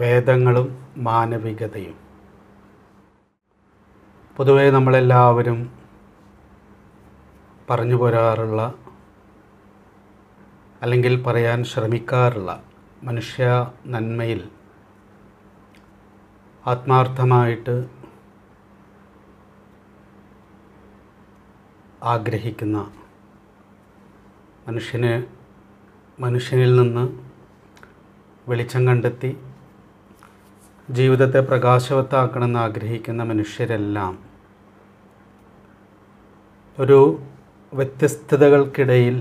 വേദങ്ങളും മാനവികതയും പൊതുവെ നമ്മളെല്ലാവരും പറഞ്ഞു പോരാറുള്ള അല്ലെങ്കിൽ പറയാൻ ശ്രമിക്കാറുള്ള മനുഷ്യ നന്മയിൽ ആത്മാർത്ഥമായിട്ട് ആഗ്രഹിക്കുന്ന മനുഷ്യന് മനുഷ്യനിൽ നിന്ന് വെളിച്ചം കണ്ടെത്തി ജീവിതത്തെ പ്രകാശവത്താക്കണമെന്ന് ആഗ്രഹിക്കുന്ന മനുഷ്യരെല്ലാം ഒരു വ്യത്യസ്തതകൾക്കിടയിൽ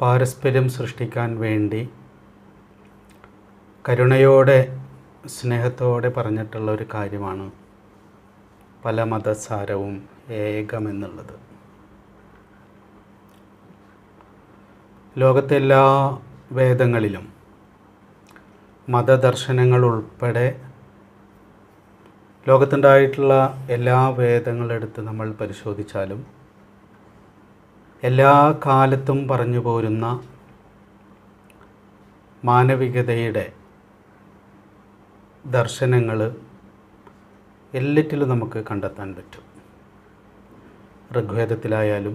പാരസ്പര്യം സൃഷ്ടിക്കാൻ വേണ്ടി കരുണയോടെ സ്നേഹത്തോടെ പറഞ്ഞിട്ടുള്ള ഒരു കാര്യമാണ് പല മതസാരവും ഏകമെന്നുള്ളത് ലോകത്തെല്ലാ വേദങ്ങളിലും മതദർശനങ്ങൾ ഉൾപ്പെടെ ലോകത്തുണ്ടായിട്ടുള്ള എല്ലാ വേദങ്ങളെടുത്ത് നമ്മൾ പരിശോധിച്ചാലും എല്ലാ കാലത്തും പറഞ്ഞു പോരുന്ന മാനവികതയുടെ ദർശനങ്ങൾ എല്ലാറ്റിലും നമുക്ക് കണ്ടെത്താൻ പറ്റും ഋഗ്വേദത്തിലായാലും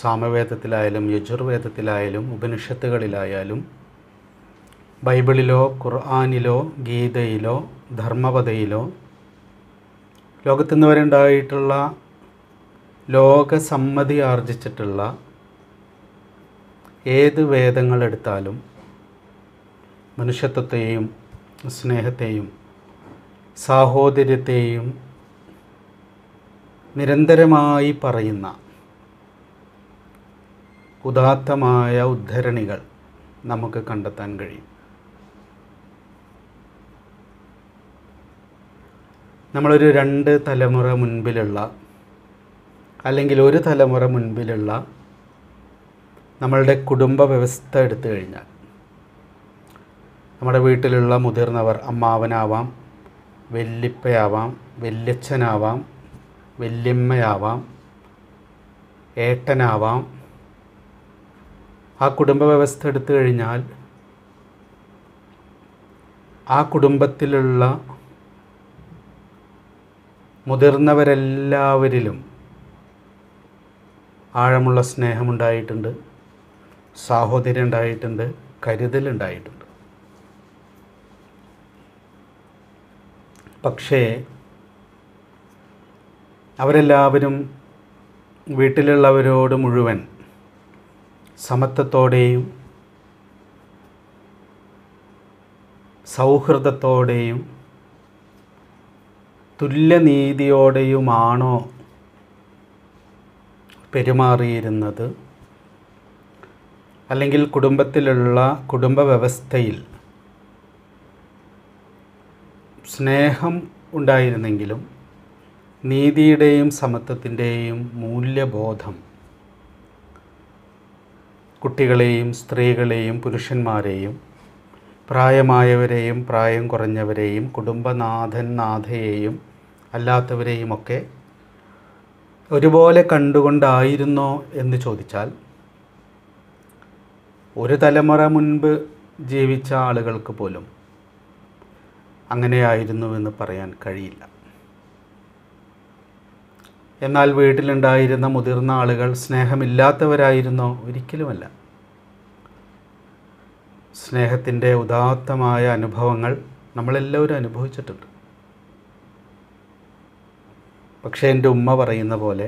സാമവേദത്തിലായാലും യജുർവേദത്തിലായാലും ഉപനിഷത്തുകളിലായാലും ബൈബിളിലോ ഖുർആാനിലോ ഗീതയിലോ ധർമ്മപദയിലോ ലോകത്തു നിന്ന് വരെ ഉണ്ടായിട്ടുള്ള ലോകസമ്മതി ആർജിച്ചിട്ടുള്ള ഏത് വേദങ്ങളെടുത്താലും മനുഷ്യത്വത്തെയും സ്നേഹത്തെയും സാഹോദര്യത്തെയും നിരന്തരമായി പറയുന്ന ഉദാത്തമായ ഉദ്ധരണികൾ നമുക്ക് കണ്ടെത്താൻ കഴിയും നമ്മളൊരു രണ്ട് തലമുറ മുൻപിലുള്ള അല്ലെങ്കിൽ ഒരു തലമുറ മുൻപിലുള്ള നമ്മളുടെ കുടുംബ വ്യവസ്ഥ എടുത്തു കഴിഞ്ഞാൽ നമ്മുടെ വീട്ടിലുള്ള മുതിർന്നവർ അമ്മാവനാവാം വെല്ലിപ്പയാവാം വല്യച്ഛനാവാം വല്യമ്മയാവാം ഏട്ടനാവാം ആ കുടുംബ വ്യവസ്ഥ എടുത്തു കഴിഞ്ഞാൽ ആ കുടുംബത്തിലുള്ള മുതിർന്നവരെല്ലാവരിലും ആഴമുള്ള സ്നേഹമുണ്ടായിട്ടുണ്ട് സാഹോദര്യം ഉണ്ടായിട്ടുണ്ട് കരുതലുണ്ടായിട്ടുണ്ട് പക്ഷേ അവരെല്ലാവരും വീട്ടിലുള്ളവരോട് മുഴുവൻ സമത്വത്തോടെയും സൗഹൃദത്തോടെയും തുല്യനീതിയോടെയുമാണോ പെരുമാറിയിരുന്നത് അല്ലെങ്കിൽ കുടുംബത്തിലുള്ള കുടുംബ വ്യവസ്ഥയിൽ സ്നേഹം ഉണ്ടായിരുന്നെങ്കിലും നീതിയുടെയും സമത്വത്തിൻ്റെയും മൂല്യബോധം കുട്ടികളെയും സ്ത്രീകളെയും പുരുഷന്മാരെയും പ്രായമായവരെയും പ്രായം കുറഞ്ഞവരെയും കുടുംബനാഥൻ നാഥയെയും അല്ലാത്തവരെയുമൊക്കെ ഒരുപോലെ കണ്ടുകൊണ്ടായിരുന്നോ എന്ന് ചോദിച്ചാൽ ഒരു തലമുറ മുൻപ് ജീവിച്ച ആളുകൾക്ക് പോലും അങ്ങനെയായിരുന്നുവെന്ന് പറയാൻ കഴിയില്ല എന്നാൽ വീട്ടിലുണ്ടായിരുന്ന മുതിർന്ന ആളുകൾ സ്നേഹമില്ലാത്തവരായിരുന്നോ ഒരിക്കലുമല്ല സ്നേഹത്തിൻ്റെ ഉദാത്തമായ അനുഭവങ്ങൾ നമ്മളെല്ലാവരും അനുഭവിച്ചിട്ടുണ്ട് പക്ഷേ എൻ്റെ ഉമ്മ പറയുന്ന പോലെ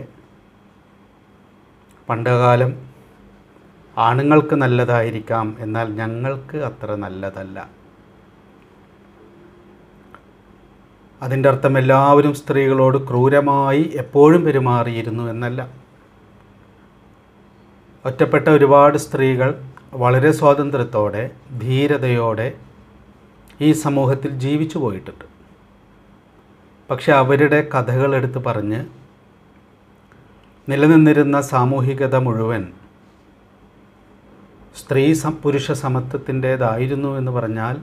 പണ്ടുകാലം ആണുങ്ങൾക്ക് നല്ലതായിരിക്കാം എന്നാൽ ഞങ്ങൾക്ക് അത്ര നല്ലതല്ല അതിൻ്റെ അർത്ഥം എല്ലാവരും സ്ത്രീകളോട് ക്രൂരമായി എപ്പോഴും പെരുമാറിയിരുന്നു എന്നല്ല ഒറ്റപ്പെട്ട ഒരുപാട് സ്ത്രീകൾ വളരെ സ്വാതന്ത്ര്യത്തോടെ ധീരതയോടെ ഈ സമൂഹത്തിൽ ജീവിച്ചു പോയിട്ടുണ്ട് പക്ഷെ അവരുടെ കഥകൾ എടുത്ത് പറഞ്ഞ് നിലനിന്നിരുന്ന സാമൂഹികത മുഴുവൻ സ്ത്രീ പുരുഷ സമത്വത്തിൻ്റേതായിരുന്നു എന്ന് പറഞ്ഞാൽ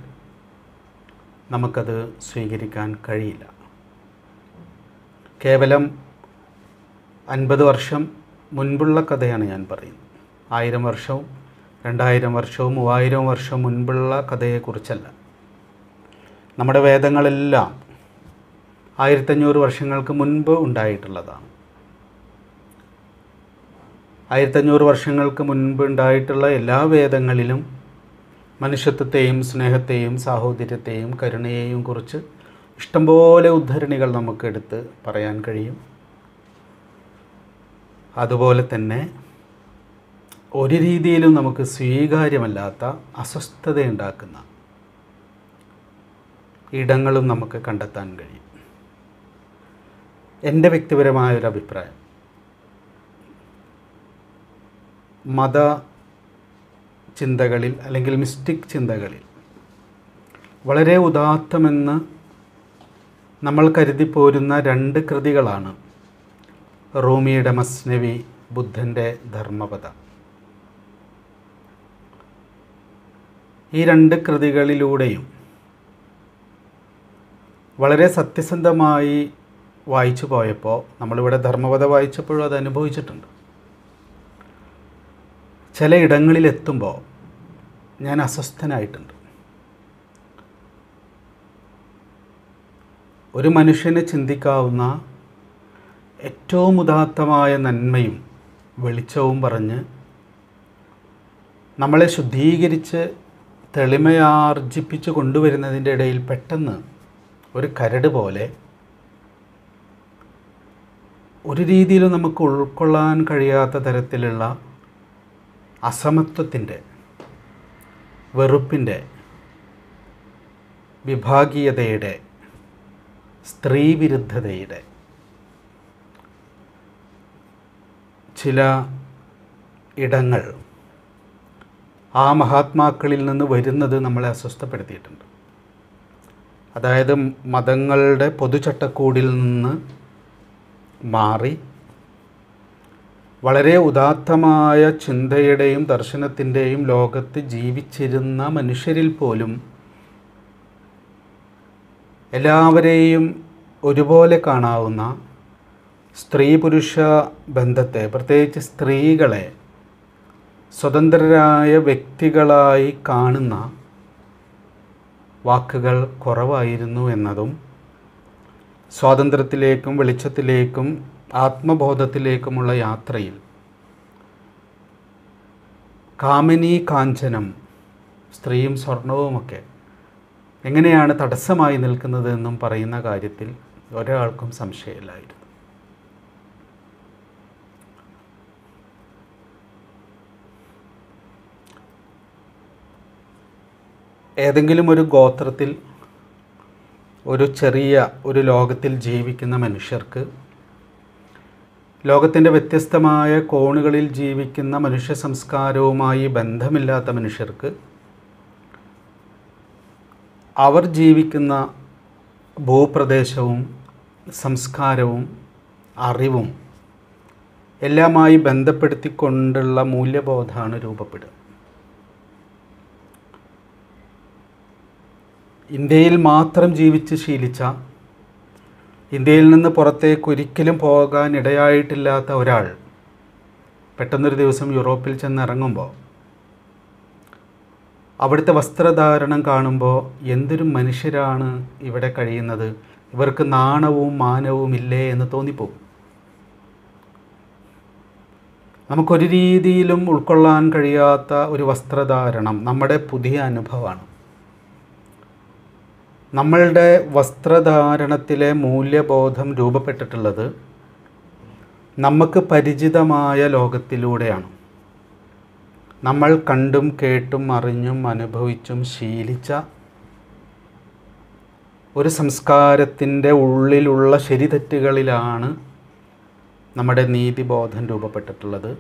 നമുക്കത് സ്വീകരിക്കാൻ കഴിയില്ല കേവലം അൻപത് വർഷം മുൻപുള്ള കഥയാണ് ഞാൻ പറയുന്നത് ആയിരം വർഷവും രണ്ടായിരം വർഷവും മൂവായിരം വർഷം മുൻപുള്ള കഥയെക്കുറിച്ചല്ല നമ്മുടെ വേദങ്ങളെല്ലാം ആയിരത്തഞ്ഞൂറ് വർഷങ്ങൾക്ക് മുൻപ് ഉണ്ടായിട്ടുള്ളതാണ് ആയിരത്തഞ്ഞൂറ് വർഷങ്ങൾക്ക് മുൻപ് ഉണ്ടായിട്ടുള്ള എല്ലാ വേദങ്ങളിലും മനുഷ്യത്വത്തെയും സ്നേഹത്തെയും സാഹോദര്യത്തെയും കരുണയെയും കുറിച്ച് ഇഷ്ടംപോലെ ഉദ്ധരണികൾ നമുക്കെടുത്ത് പറയാൻ കഴിയും അതുപോലെ തന്നെ ഒരു രീതിയിലും നമുക്ക് സ്വീകാര്യമല്ലാത്ത അസ്വസ്ഥതയുണ്ടാക്കുന്ന ഇടങ്ങളും നമുക്ക് കണ്ടെത്താൻ കഴിയും എൻ്റെ വ്യക്തിപരമായ ഒരു അഭിപ്രായം മത ചിന്തകളിൽ അല്ലെങ്കിൽ മിസ്റ്റിക് ചിന്തകളിൽ വളരെ ഉദാത്തമെന്ന് നമ്മൾ കരുതിപ്പോരുന്ന രണ്ട് കൃതികളാണ് റൂമിയുടെ മസ്നവി ബുദ്ധൻ്റെ ധർമ്മപഥ ഈ രണ്ട് കൃതികളിലൂടെയും വളരെ സത്യസന്ധമായി വായിച്ചു പോയപ്പോൾ നമ്മളിവിടെ ധർമ്മപഥ വായിച്ചപ്പോഴും അത് അനുഭവിച്ചിട്ടുണ്ട് ചില ഇടങ്ങളിലെത്തുമ്പോൾ ഞാൻ അസ്വസ്ഥനായിട്ടുണ്ട് ഒരു മനുഷ്യനെ ചിന്തിക്കാവുന്ന ഏറ്റവും ഉദാത്തമായ നന്മയും വെളിച്ചവും പറഞ്ഞ് നമ്മളെ ശുദ്ധീകരിച്ച് തെളിമയാർജിപ്പിച്ച് കൊണ്ടുവരുന്നതിൻ്റെ ഇടയിൽ പെട്ടെന്ന് ഒരു കരട് പോലെ ഒരു രീതിയിലും നമുക്ക് ഉൾക്കൊള്ളാൻ കഴിയാത്ത തരത്തിലുള്ള അസമത്വത്തിൻ്റെ വെറുപ്പിൻ്റെ വിഭാഗീയതയുടെ സ്ത്രീവിരുദ്ധതയുടെ ചില ഇടങ്ങൾ ആ മഹാത്മാക്കളിൽ നിന്ന് വരുന്നത് നമ്മളെ അസ്വസ്ഥപ്പെടുത്തിയിട്ടുണ്ട് അതായത് മതങ്ങളുടെ പൊതുചട്ടക്കൂടിൽ നിന്ന് മാറി വളരെ ഉദാത്തമായ ചിന്തയുടെയും ദർശനത്തിൻ്റെയും ലോകത്ത് ജീവിച്ചിരുന്ന മനുഷ്യരിൽ പോലും എല്ലാവരെയും ഒരുപോലെ കാണാവുന്ന സ്ത്രീ പുരുഷ ബന്ധത്തെ പ്രത്യേകിച്ച് സ്ത്രീകളെ സ്വതന്ത്രരായ വ്യക്തികളായി കാണുന്ന വാക്കുകൾ കുറവായിരുന്നു എന്നതും സ്വാതന്ത്ര്യത്തിലേക്കും വെളിച്ചത്തിലേക്കും ആത്മബോധത്തിലേക്കുമുള്ള യാത്രയിൽ കാമിനി കാഞ്ചനം സ്ത്രീയും സ്വർണവുമൊക്കെ എങ്ങനെയാണ് തടസ്സമായി നിൽക്കുന്നത് എന്നും പറയുന്ന കാര്യത്തിൽ ഒരാൾക്കും സംശയമില്ലായിരുന്നു ഏതെങ്കിലും ഒരു ഗോത്രത്തിൽ ഒരു ചെറിയ ഒരു ലോകത്തിൽ ജീവിക്കുന്ന മനുഷ്യർക്ക് ലോകത്തിൻ്റെ വ്യത്യസ്തമായ കോണുകളിൽ ജീവിക്കുന്ന മനുഷ്യ സംസ്കാരവുമായി ബന്ധമില്ലാത്ത മനുഷ്യർക്ക് അവർ ജീവിക്കുന്ന ഭൂപ്രദേശവും സംസ്കാരവും അറിവും എല്ലാമായി ബന്ധപ്പെടുത്തിക്കൊണ്ടുള്ള മൂല്യബോധമാണ് രൂപപ്പെടുക ഇന്ത്യയിൽ മാത്രം ജീവിച്ച് ശീലിച്ച ഇന്ത്യയിൽ നിന്ന് പുറത്തേക്ക് ഒരിക്കലും പോകാൻ ഇടയായിട്ടില്ലാത്ത ഒരാൾ പെട്ടെന്നൊരു ദിവസം യൂറോപ്പിൽ ചെന്നിറങ്ങുമ്പോൾ അവിടുത്തെ വസ്ത്രധാരണം കാണുമ്പോൾ എന്തൊരു മനുഷ്യരാണ് ഇവിടെ കഴിയുന്നത് ഇവർക്ക് നാണവും മാനവും ഇല്ലേ എന്ന് തോന്നിപ്പോകും നമുക്കൊരു രീതിയിലും ഉൾക്കൊള്ളാൻ കഴിയാത്ത ഒരു വസ്ത്രധാരണം നമ്മുടെ പുതിയ അനുഭവമാണ് നമ്മളുടെ വസ്ത്രധാരണത്തിലെ മൂല്യബോധം രൂപപ്പെട്ടിട്ടുള്ളത് നമുക്ക് പരിചിതമായ ലോകത്തിലൂടെയാണ് നമ്മൾ കണ്ടും കേട്ടും അറിഞ്ഞും അനുഭവിച്ചും ശീലിച്ച ഒരു സംസ്കാരത്തിൻ്റെ ഉള്ളിലുള്ള തെറ്റുകളിലാണ് നമ്മുടെ നീതിബോധം രൂപപ്പെട്ടിട്ടുള്ളത്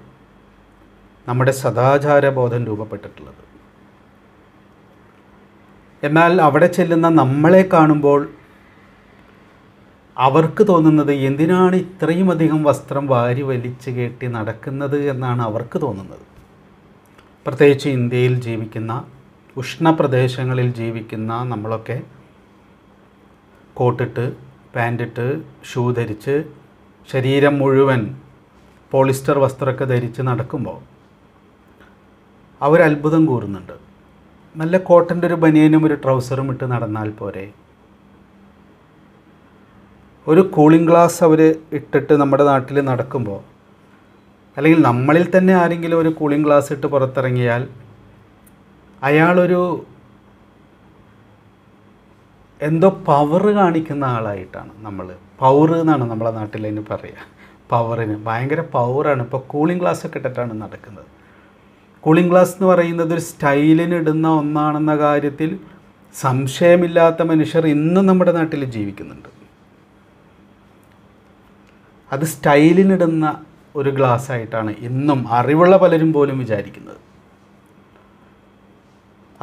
നമ്മുടെ സദാചാരബോധം രൂപപ്പെട്ടിട്ടുള്ളത് എന്നാൽ അവിടെ ചെല്ലുന്ന നമ്മളെ കാണുമ്പോൾ അവർക്ക് തോന്നുന്നത് എന്തിനാണ് ഇത്രയും അധികം വസ്ത്രം വാരി വലിച്ച് കെട്ടി നടക്കുന്നത് എന്നാണ് അവർക്ക് തോന്നുന്നത് പ്രത്യേകിച്ച് ഇന്ത്യയിൽ ജീവിക്കുന്ന ഉഷ്ണപ്രദേശങ്ങളിൽ ജീവിക്കുന്ന നമ്മളൊക്കെ കോട്ടിട്ട് പാൻറ്റിട്ട് ഷൂ ധരിച്ച് ശരീരം മുഴുവൻ പോളിസ്റ്റർ വസ്ത്രമൊക്കെ ധരിച്ച് നടക്കുമ്പോൾ അവരത്ഭുതം കൂറുന്നുണ്ട് നല്ല കോട്ടൻ്റെ ഒരു ബനിയനും ഒരു ട്രൗസറും ഇട്ട് നടന്നാൽ പോരെ ഒരു കൂളിംഗ് ഗ്ലാസ് അവർ ഇട്ടിട്ട് നമ്മുടെ നാട്ടിൽ നടക്കുമ്പോൾ അല്ലെങ്കിൽ നമ്മളിൽ തന്നെ ആരെങ്കിലും ഒരു കൂളിംഗ് ഗ്ലാസ് ഇട്ട് പുറത്തിറങ്ങിയാൽ അയാളൊരു എന്തോ പവർ കാണിക്കുന്ന ആളായിട്ടാണ് നമ്മൾ പവർ എന്നാണ് നമ്മളെ നാട്ടിൽ അതിന് പറയുക പവറിന് ഭയങ്കര പവറാണ് ഇപ്പോൾ കൂളിംഗ് ഗ്ലാസ് ഒക്കെ ഇട്ടിട്ടാണ് നടക്കുന്നത് കൂളിംഗ് ഗ്ലാസ് എന്ന് പറയുന്നത് ഒരു സ്റ്റൈലിനിടുന്ന ഒന്നാണെന്ന കാര്യത്തിൽ സംശയമില്ലാത്ത മനുഷ്യർ ഇന്നും നമ്മുടെ നാട്ടിൽ ജീവിക്കുന്നുണ്ട് അത് സ്റ്റൈലിനിടുന്ന ഒരു ഗ്ലാസ് ആയിട്ടാണ് ഇന്നും അറിവുള്ള പലരും പോലും വിചാരിക്കുന്നത്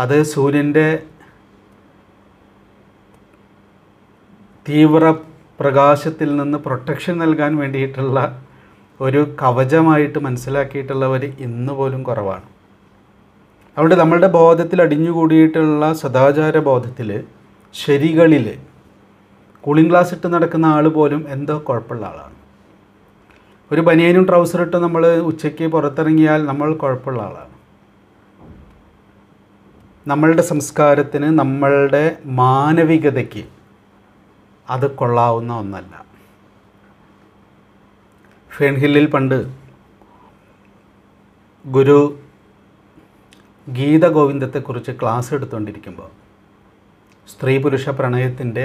അത് സൂര്യൻ്റെ തീവ്ര പ്രകാശത്തിൽ നിന്ന് പ്രൊട്ടക്ഷൻ നൽകാൻ വേണ്ടിയിട്ടുള്ള ഒരു കവചമായിട്ട് മനസ്സിലാക്കിയിട്ടുള്ളവർ ഇന്ന് പോലും കുറവാണ് അതുകൊണ്ട് നമ്മളുടെ ബോധത്തിൽ അടിഞ്ഞുകൂടിയിട്ടുള്ള സദാചാര ബോധത്തിൽ ശരികളിൽ കൂളിംഗ് ഗ്ലാസ് ഇട്ട് നടക്കുന്ന ആൾ പോലും എന്തോ കുഴപ്പമുള്ള ആളാണ് ഒരു ബനിയനും ട്രൗസർ ഇട്ട് നമ്മൾ ഉച്ചയ്ക്ക് പുറത്തിറങ്ങിയാൽ നമ്മൾ കുഴപ്പമുള്ള ആളാണ് നമ്മളുടെ സംസ്കാരത്തിന് നമ്മളുടെ മാനവികതയ്ക്ക് അത് കൊള്ളാവുന്ന ഒന്നല്ല ഷെൻഹില്ലിൽ പണ്ട് ഗുരു ഗീത ഗോവിന്ദത്തെക്കുറിച്ച് ക്ലാസ് എടുത്തുകൊണ്ടിരിക്കുമ്പോൾ സ്ത്രീ പുരുഷ പ്രണയത്തിൻ്റെ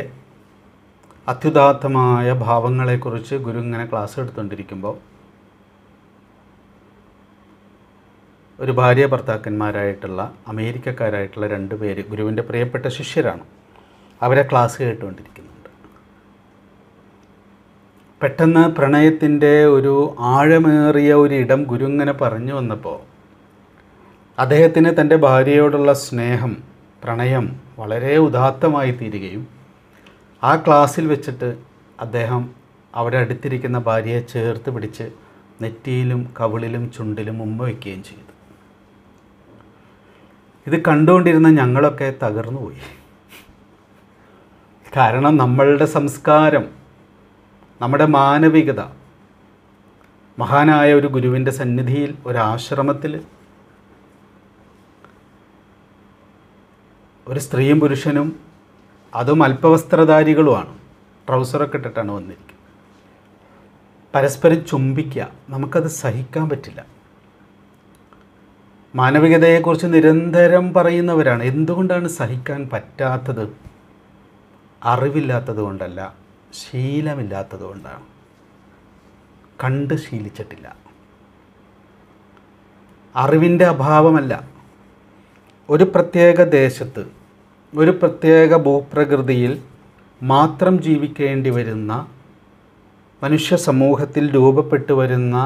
അത്യുദാത്തമായ ഭാവങ്ങളെക്കുറിച്ച് ഗുരു ഇങ്ങനെ ക്ലാസ് എടുത്തുകൊണ്ടിരിക്കുമ്പോൾ ഒരു ഭാര്യ ഭർത്താക്കന്മാരായിട്ടുള്ള അമേരിക്കക്കാരായിട്ടുള്ള രണ്ട് പേര് ഗുരുവിൻ്റെ പ്രിയപ്പെട്ട ശിഷ്യരാണ് അവരെ ക്ലാസ് കേട്ടുകൊണ്ടിരിക്കുന്നത് പെട്ടെന്ന് പ്രണയത്തിൻ്റെ ഒരു ആഴമേറിയ ഒരു ഇടം ഗുരുങ്ങനെ പറഞ്ഞു വന്നപ്പോൾ അദ്ദേഹത്തിന് തൻ്റെ ഭാര്യയോടുള്ള സ്നേഹം പ്രണയം വളരെ ഉദാത്തമായി തീരുകയും ആ ക്ലാസ്സിൽ വെച്ചിട്ട് അദ്ദേഹം അവിടെ അടുത്തിരിക്കുന്ന ഭാര്യയെ ചേർത്ത് പിടിച്ച് നെറ്റിയിലും കവിളിലും ചുണ്ടിലും ഉമ്മ വയ്ക്കുകയും ചെയ്തു ഇത് കണ്ടുകൊണ്ടിരുന്ന ഞങ്ങളൊക്കെ തകർന്നു പോയി കാരണം നമ്മളുടെ സംസ്കാരം നമ്മുടെ മാനവികത മഹാനായ ഒരു ഗുരുവിൻ്റെ സന്നിധിയിൽ ഒരാശ്രമത്തിൽ ഒരു സ്ത്രീയും പുരുഷനും അതും അല്പവസ്ത്രധാരികളുമാണ് ട്രൗസറൊക്കെ ഇട്ടിട്ടാണ് വന്നിരിക്കുന്നത് പരസ്പരം ചുംബിക്കുക നമുക്കത് സഹിക്കാൻ പറ്റില്ല മാനവികതയെക്കുറിച്ച് നിരന്തരം പറയുന്നവരാണ് എന്തുകൊണ്ടാണ് സഹിക്കാൻ പറ്റാത്തത് അറിവില്ലാത്തത് കൊണ്ടല്ല ശീലമില്ലാത്തത് കൊണ്ടാണ് കണ്ട് ശീലിച്ചിട്ടില്ല അറിവിൻ്റെ അഭാവമല്ല ഒരു പ്രത്യേക ദേശത്ത് ഒരു പ്രത്യേക ഭൂപ്രകൃതിയിൽ മാത്രം ജീവിക്കേണ്ടി വരുന്ന മനുഷ്യ സമൂഹത്തിൽ രൂപപ്പെട്ടു വരുന്ന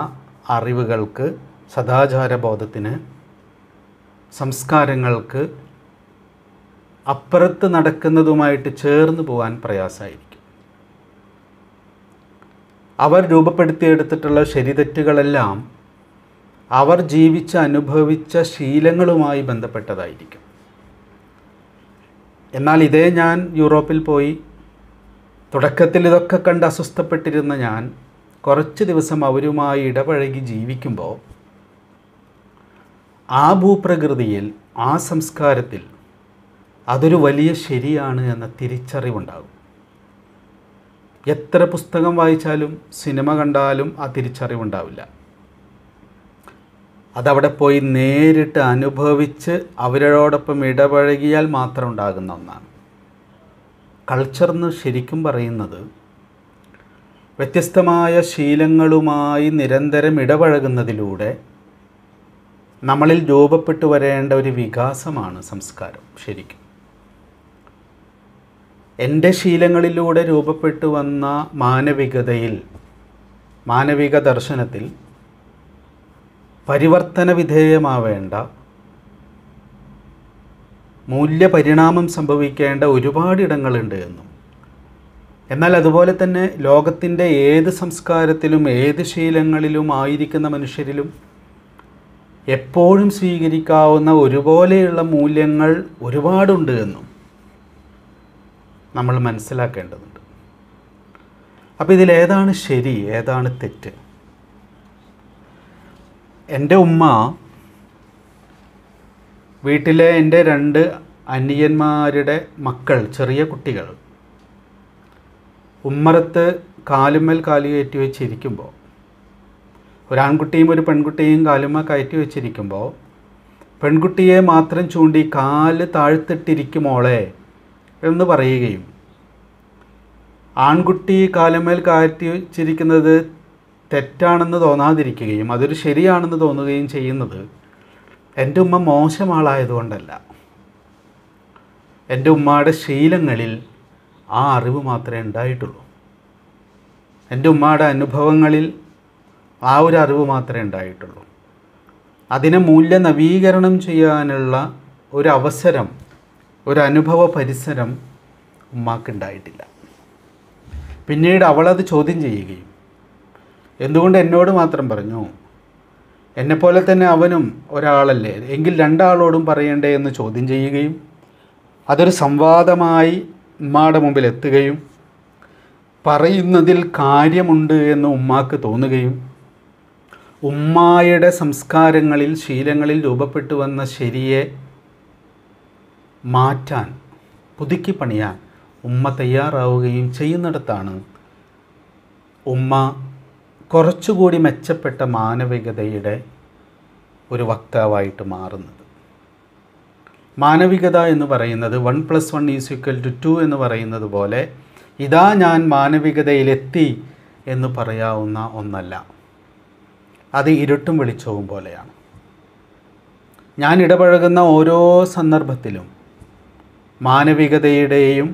അറിവുകൾക്ക് സദാചാരബോധത്തിന് സംസ്കാരങ്ങൾക്ക് അപ്പുറത്ത് നടക്കുന്നതുമായിട്ട് ചേർന്ന് പോകാൻ പ്രയാസമായിരിക്കും അവർ രൂപപ്പെടുത്തിയെടുത്തിട്ടുള്ള ശരിതെറ്റുകളെല്ലാം അവർ ജീവിച്ച അനുഭവിച്ച ശീലങ്ങളുമായി ബന്ധപ്പെട്ടതായിരിക്കും എന്നാൽ ഇതേ ഞാൻ യൂറോപ്പിൽ പോയി തുടക്കത്തിൽ ഇതൊക്കെ കണ്ട് അസ്വസ്ഥപ്പെട്ടിരുന്ന ഞാൻ കുറച്ച് ദിവസം അവരുമായി ഇടപഴകി ജീവിക്കുമ്പോൾ ആ ഭൂപ്രകൃതിയിൽ ആ സംസ്കാരത്തിൽ അതൊരു വലിയ ശരിയാണ് എന്ന തിരിച്ചറിവുണ്ടാകും എത്ര പുസ്തകം വായിച്ചാലും സിനിമ കണ്ടാലും ആ തിരിച്ചറിവുണ്ടാവില്ല അതവിടെ പോയി നേരിട്ട് അനുഭവിച്ച് അവരോടൊപ്പം ഇടപഴകിയാൽ മാത്രം ഉണ്ടാകുന്ന ഒന്നാണ് കൾച്ചർ എന്ന് ശരിക്കും പറയുന്നത് വ്യത്യസ്തമായ ശീലങ്ങളുമായി നിരന്തരം ഇടപഴകുന്നതിലൂടെ നമ്മളിൽ രൂപപ്പെട്ടു വരേണ്ട ഒരു വികാസമാണ് സംസ്കാരം ശരിക്കും എൻ്റെ ശീലങ്ങളിലൂടെ രൂപപ്പെട്ടു വന്ന മാനവികതയിൽ മാനവിക ദർശനത്തിൽ പരിവർത്തന വിധേയമാവേണ്ട മൂല്യപരിണാമം സംഭവിക്കേണ്ട ഒരുപാട് ഇടങ്ങളുണ്ട് എന്നും എന്നാൽ അതുപോലെ തന്നെ ലോകത്തിൻ്റെ ഏത് സംസ്കാരത്തിലും ഏത് ശീലങ്ങളിലും ആയിരിക്കുന്ന മനുഷ്യരിലും എപ്പോഴും സ്വീകരിക്കാവുന്ന ഒരുപോലെയുള്ള മൂല്യങ്ങൾ ഒരുപാടുണ്ട് എന്നും നമ്മൾ മനസ്സിലാക്കേണ്ടതുണ്ട് അപ്പോൾ ഇതിലേതാണ് ശരി ഏതാണ് തെറ്റ് എൻ്റെ ഉമ്മ വീട്ടിലെ എൻ്റെ രണ്ട് അനിയന്മാരുടെ മക്കൾ ചെറിയ കുട്ടികൾ ഉമ്മറത്ത് കാലുമേൽ കാലു കയറ്റി വെച്ചിരിക്കുമ്പോൾ ഒരാൺകുട്ടിയും ഒരു പെൺകുട്ടിയും കാലുമ്മ കയറ്റി വെച്ചിരിക്കുമ്പോൾ പെൺകുട്ടിയെ മാത്രം ചൂണ്ടി കാല് താഴ്ത്തിട്ടിരിക്കുമോളെ എന്ന് പറയുകയും ആൺകുട്ടി കാലമേൽ കയറ്റി ചിരിക്കുന്നത് തെറ്റാണെന്ന് തോന്നാതിരിക്കുകയും അതൊരു ശരിയാണെന്ന് തോന്നുകയും ചെയ്യുന്നത് എൻ്റെ ഉമ്മ മോശം ആളായതുകൊണ്ടല്ല എൻ്റെ ഉമ്മയുടെ ശീലങ്ങളിൽ ആ അറിവ് മാത്രമേ ഉണ്ടായിട്ടുള്ളൂ എൻ്റെ ഉമ്മയുടെ അനുഭവങ്ങളിൽ ആ ഒരു അറിവ് മാത്രമേ ഉണ്ടായിട്ടുള്ളൂ അതിനെ മൂല്യ നവീകരണം ചെയ്യാനുള്ള ഒരു അവസരം ഒരനുഭവ പരിസരം ഉമ്മാക്കുണ്ടായിട്ടില്ല പിന്നീട് അവളത് ചോദ്യം ചെയ്യുകയും എന്തുകൊണ്ട് എന്നോട് മാത്രം പറഞ്ഞു എന്നെപ്പോലെ തന്നെ അവനും ഒരാളല്ലേ എങ്കിൽ രണ്ടാളോടും പറയണ്ടേ എന്ന് ചോദ്യം ചെയ്യുകയും അതൊരു സംവാദമായി ഉമ്മാടെ മുമ്പിൽ എത്തുകയും പറയുന്നതിൽ കാര്യമുണ്ട് എന്ന് ഉമ്മാക്ക് തോന്നുകയും ഉമ്മായുടെ സംസ്കാരങ്ങളിൽ ശീലങ്ങളിൽ രൂപപ്പെട്ടു വന്ന ശരിയെ മാറ്റാൻ പുതുക്കി പണിയാൻ ഉമ്മ തയ്യാറാവുകയും ചെയ്യുന്നിടത്താണ് ഉമ്മ കുറച്ചുകൂടി മെച്ചപ്പെട്ട മാനവികതയുടെ ഒരു വക്താവായിട്ട് മാറുന്നത് മാനവികത എന്ന് പറയുന്നത് one plus one is equal to two എന്ന് പറയുന്നത് പോലെ ഇതാ ഞാൻ മാനവികതയിലെത്തി എന്ന് പറയാവുന്ന ഒന്നല്ല അത് ഇരുട്ടും വെളിച്ചവും പോലെയാണ് ഞാൻ ഇടപഴകുന്ന ഓരോ സന്ദർഭത്തിലും മാനവികതയുടെയും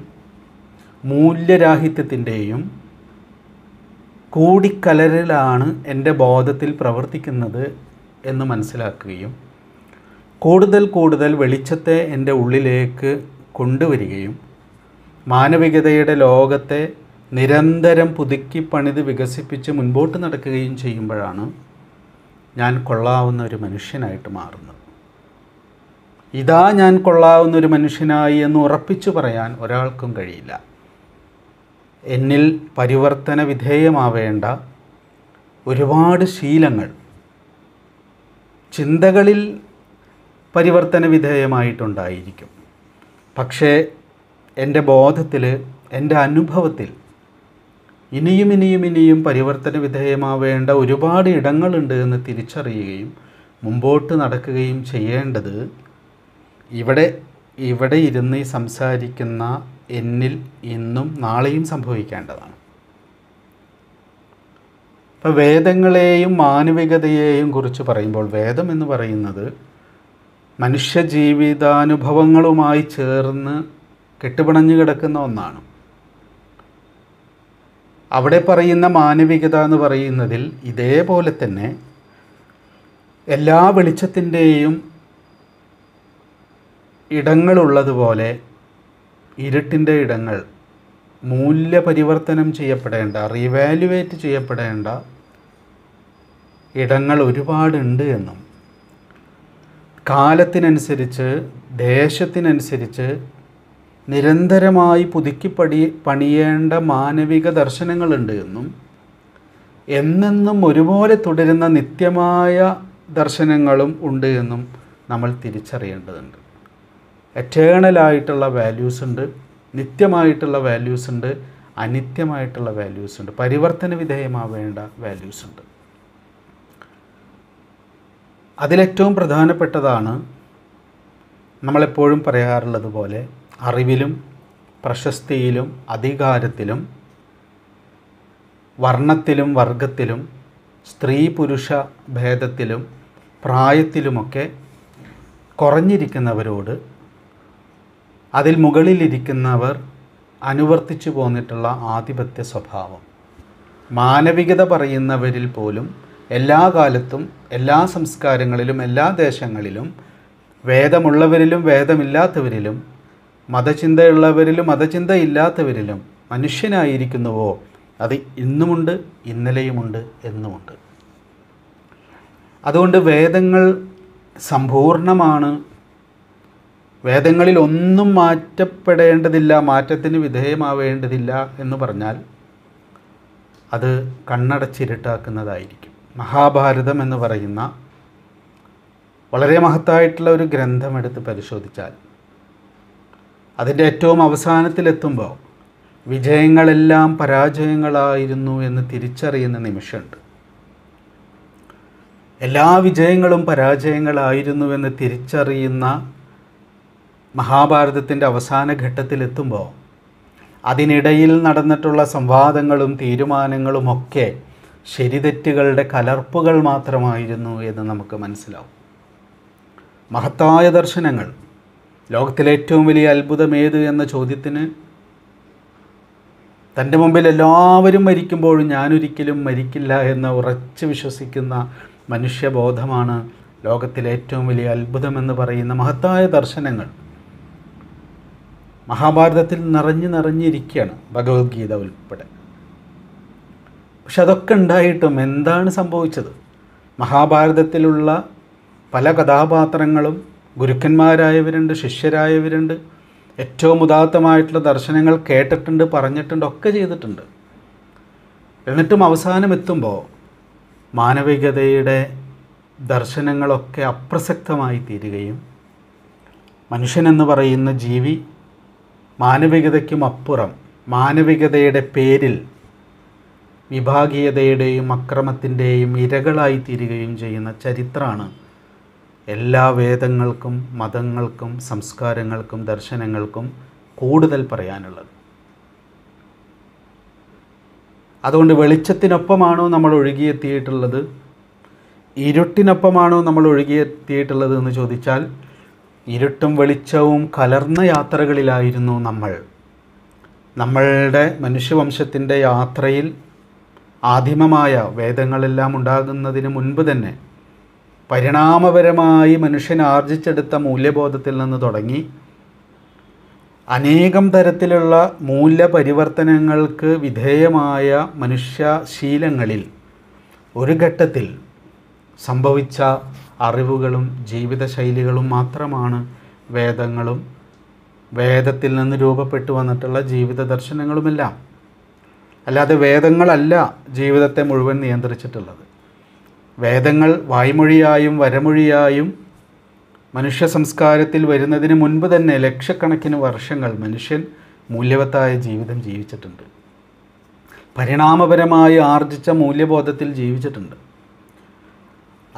മൂല്യരാഹിത്യത്തിൻ്റെയും കൂടിക്കലരിലാണ് എൻ്റെ ബോധത്തിൽ പ്രവർത്തിക്കുന്നത് എന്ന് മനസ്സിലാക്കുകയും കൂടുതൽ കൂടുതൽ വെളിച്ചത്തെ എൻ്റെ ഉള്ളിലേക്ക് കൊണ്ടുവരികയും മാനവികതയുടെ ലോകത്തെ നിരന്തരം പുതുക്കി പണിത് വികസിപ്പിച്ച് മുൻപോട്ട് നടക്കുകയും ചെയ്യുമ്പോഴാണ് ഞാൻ കൊള്ളാവുന്ന ഒരു മനുഷ്യനായിട്ട് മാറുന്നത് ഇതാ ഞാൻ കൊള്ളാവുന്ന ഒരു മനുഷ്യനായി എന്ന് ഉറപ്പിച്ചു പറയാൻ ഒരാൾക്കും കഴിയില്ല എന്നിൽ പരിവർത്തന വിധേയമാവേണ്ട ഒരുപാട് ശീലങ്ങൾ ചിന്തകളിൽ പരിവർത്തന വിധേയമായിട്ടുണ്ടായിരിക്കും പക്ഷേ എൻ്റെ ബോധത്തിൽ എൻ്റെ അനുഭവത്തിൽ ഇനിയും ഇനിയും ഇനിയും പരിവർത്തന വിധേയമാവേണ്ട ഒരുപാട് ഇടങ്ങളുണ്ട് എന്ന് തിരിച്ചറിയുകയും മുമ്പോട്ട് നടക്കുകയും ചെയ്യേണ്ടത് ഇവിടെ ഇവിടെ ഇരുന്ന് സംസാരിക്കുന്ന എന്നിൽ ഇന്നും നാളെയും സംഭവിക്കേണ്ടതാണ് ഇപ്പം വേദങ്ങളെയും മാനവികതയെയും കുറിച്ച് പറയുമ്പോൾ വേദം എന്ന് പറയുന്നത് മനുഷ്യ ജീവിതാനുഭവങ്ങളുമായി ചേർന്ന് കെട്ടുപിണഞ്ഞു കിടക്കുന്ന ഒന്നാണ് അവിടെ പറയുന്ന മാനവികത എന്ന് പറയുന്നതിൽ ഇതേപോലെ തന്നെ എല്ലാ വെളിച്ചത്തിൻ്റെയും ഇടങ്ങളുള്ളതുപോലെ ഇരുട്ടിൻ്റെ ഇടങ്ങൾ മൂല്യപരിവർത്തനം ചെയ്യപ്പെടേണ്ട റീവാലുവേറ്റ് ചെയ്യപ്പെടേണ്ട ഇടങ്ങൾ ഒരുപാടുണ്ട് എന്നും കാലത്തിനനുസരിച്ച് ദേശത്തിനനുസരിച്ച് നിരന്തരമായി പുതുക്കി പടി പണിയേണ്ട മാനവിക ദർശനങ്ങളുണ്ട് എന്നും എന്നെന്നും ഒരുപോലെ തുടരുന്ന നിത്യമായ ദർശനങ്ങളും ഉണ്ട് എന്നും നമ്മൾ തിരിച്ചറിയേണ്ടതുണ്ട് എറ്റേണലായിട്ടുള്ള വാല്യൂസ് ഉണ്ട് നിത്യമായിട്ടുള്ള വാല്യൂസ് ഉണ്ട് അനിത്യമായിട്ടുള്ള വാല്യൂസ് ഉണ്ട് പരിവർത്തന വിധേയമാവേണ്ട വാല്യൂസ് ഉണ്ട് അതിലേറ്റവും പ്രധാനപ്പെട്ടതാണ് നമ്മളെപ്പോഴും പറയാറുള്ളത് പോലെ അറിവിലും പ്രശസ്തിയിലും അധികാരത്തിലും വർണ്ണത്തിലും വർഗത്തിലും സ്ത്രീ പുരുഷ ഭേദത്തിലും പ്രായത്തിലുമൊക്കെ കുറഞ്ഞിരിക്കുന്നവരോട് അതിൽ മുകളിലിരിക്കുന്നവർ അനുവർത്തിച്ചു പോന്നിട്ടുള്ള ആധിപത്യ സ്വഭാവം മാനവികത പറയുന്നവരിൽ പോലും എല്ലാ കാലത്തും എല്ലാ സംസ്കാരങ്ങളിലും എല്ലാ ദേശങ്ങളിലും വേദമുള്ളവരിലും വേദമില്ലാത്തവരിലും മതചിന്തയുള്ളവരിലും മതചിന്തയില്ലാത്തവരിലും മനുഷ്യനായിരിക്കുന്നുവോ അത് ഇന്നുമുണ്ട് ഇന്നലെയുമുണ്ട് എന്നുമുണ്ട് അതുകൊണ്ട് വേദങ്ങൾ സമ്പൂർണ്ണമാണ് വേദങ്ങളിൽ ഒന്നും മാറ്റപ്പെടേണ്ടതില്ല മാറ്റത്തിന് വിധേയമാവേണ്ടതില്ല എന്ന് പറഞ്ഞാൽ അത് കണ്ണടച്ചിരട്ടാക്കുന്നതായിരിക്കും മഹാഭാരതം എന്ന് പറയുന്ന വളരെ മഹത്തായിട്ടുള്ള ഒരു ഗ്രന്ഥമെടുത്ത് പരിശോധിച്ചാൽ അതിൻ്റെ ഏറ്റവും അവസാനത്തിലെത്തുമ്പോൾ വിജയങ്ങളെല്ലാം പരാജയങ്ങളായിരുന്നു എന്ന് തിരിച്ചറിയുന്ന നിമിഷമുണ്ട് എല്ലാ വിജയങ്ങളും പരാജയങ്ങളായിരുന്നുവെന്ന് തിരിച്ചറിയുന്ന മഹാഭാരതത്തിൻ്റെ അവസാന ഘട്ടത്തിലെത്തുമ്പോൾ അതിനിടയിൽ നടന്നിട്ടുള്ള സംവാദങ്ങളും തീരുമാനങ്ങളുമൊക്കെ ശരിതെറ്റുകളുടെ കലർപ്പുകൾ മാത്രമായിരുന്നു എന്ന് നമുക്ക് മനസ്സിലാവും മഹത്തായ ദർശനങ്ങൾ ലോകത്തിലെ ഏറ്റവും വലിയ അത്ഭുതം ഏത് എന്ന ചോദ്യത്തിന് തൻ്റെ മുമ്പിൽ എല്ലാവരും മരിക്കുമ്പോഴും ഞാനൊരിക്കലും മരിക്കില്ല എന്ന് ഉറച്ചു വിശ്വസിക്കുന്ന മനുഷ്യബോധമാണ് ലോകത്തിലെ ഏറ്റവും വലിയ അത്ഭുതമെന്ന് പറയുന്ന മഹത്തായ ദർശനങ്ങൾ മഹാഭാരതത്തിൽ നിറഞ്ഞു നിറഞ്ഞിരിക്കുകയാണ് ഭഗവത്ഗീത ഉൾപ്പെടെ പക്ഷെ അതൊക്കെ ഉണ്ടായിട്ടും എന്താണ് സംഭവിച്ചത് മഹാഭാരതത്തിലുള്ള പല കഥാപാത്രങ്ങളും ഗുരുക്കന്മാരായവരുണ്ട് ശിഷ്യരായവരുണ്ട് ഏറ്റവും ഉദാത്തമായിട്ടുള്ള ദർശനങ്ങൾ കേട്ടിട്ടുണ്ട് പറഞ്ഞിട്ടുണ്ട് ഒക്കെ ചെയ്തിട്ടുണ്ട് എന്നിട്ടും അവസാനം എത്തുമ്പോൾ മാനവികതയുടെ ദർശനങ്ങളൊക്കെ അപ്രസക്തമായി തീരുകയും മനുഷ്യനെന്ന് പറയുന്ന ജീവി മാനവികതയ്ക്കും അപ്പുറം മാനവികതയുടെ പേരിൽ വിഭാഗീയതയുടെയും അക്രമത്തിൻ്റെയും ഇരകളായി തീരുകയും ചെയ്യുന്ന ചരിത്രമാണ് എല്ലാ വേദങ്ങൾക്കും മതങ്ങൾക്കും സംസ്കാരങ്ങൾക്കും ദർശനങ്ങൾക്കും കൂടുതൽ പറയാനുള്ളത് അതുകൊണ്ട് വെളിച്ചത്തിനൊപ്പമാണോ നമ്മൾ ഒഴുകിയെത്തിയിട്ടുള്ളത് ഇരുട്ടിനൊപ്പമാണോ നമ്മൾ ഒഴുകിയെത്തിയിട്ടുള്ളത് എന്ന് ചോദിച്ചാൽ ഇരുട്ടും വെളിച്ചവും കലർന്ന യാത്രകളിലായിരുന്നു നമ്മൾ നമ്മളുടെ മനുഷ്യവംശത്തിൻ്റെ യാത്രയിൽ ആദിമമായ വേദങ്ങളെല്ലാം ഉണ്ടാകുന്നതിന് മുൻപ് തന്നെ പരിണാമപരമായി മനുഷ്യൻ ആർജിച്ചെടുത്ത മൂല്യബോധത്തിൽ നിന്ന് തുടങ്ങി അനേകം തരത്തിലുള്ള മൂല്യപരിവർത്തനങ്ങൾക്ക് വിധേയമായ മനുഷ്യശീലങ്ങളിൽ ഒരു ഘട്ടത്തിൽ സംഭവിച്ച അറിവുകളും ജീവിതശൈലികളും മാത്രമാണ് വേദങ്ങളും വേദത്തിൽ നിന്ന് രൂപപ്പെട്ടു വന്നിട്ടുള്ള ജീവിത ദർശനങ്ങളുമെല്ലാം അല്ലാതെ വേദങ്ങളല്ല ജീവിതത്തെ മുഴുവൻ നിയന്ത്രിച്ചിട്ടുള്ളത് വേദങ്ങൾ വായ്മൊഴിയായും വരമൊഴിയായും മനുഷ്യ സംസ്കാരത്തിൽ വരുന്നതിന് മുൻപ് തന്നെ ലക്ഷക്കണക്കിന് വർഷങ്ങൾ മനുഷ്യൻ മൂല്യവത്തായ ജീവിതം ജീവിച്ചിട്ടുണ്ട് പരിണാമപരമായി ആർജിച്ച മൂല്യബോധത്തിൽ ജീവിച്ചിട്ടുണ്ട്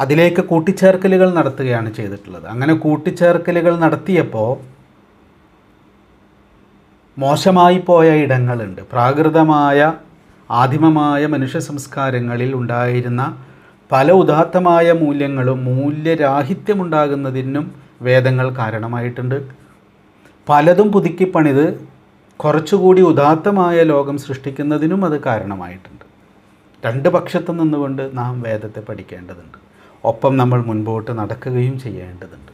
അതിലേക്ക് കൂട്ടിച്ചേർക്കലുകൾ നടത്തുകയാണ് ചെയ്തിട്ടുള്ളത് അങ്ങനെ കൂട്ടിച്ചേർക്കലുകൾ നടത്തിയപ്പോൾ മോശമായി പോയ ഇടങ്ങളുണ്ട് പ്രാകൃതമായ ആദിമമായ മനുഷ്യ സംസ്കാരങ്ങളിൽ ഉണ്ടായിരുന്ന പല ഉദാത്തമായ മൂല്യങ്ങളും മൂല്യരാഹിത്യമുണ്ടാകുന്നതിനും വേദങ്ങൾ കാരണമായിട്ടുണ്ട് പലതും പുതുക്കിപ്പണിത് കുറച്ചുകൂടി ഉദാത്തമായ ലോകം സൃഷ്ടിക്കുന്നതിനും അത് കാരണമായിട്ടുണ്ട് രണ്ട് പക്ഷത്തു നിന്നുകൊണ്ട് നാം വേദത്തെ പഠിക്കേണ്ടതുണ്ട് ഒപ്പം നമ്മൾ മുൻപോട്ട് നടക്കുകയും ചെയ്യേണ്ടതുണ്ട്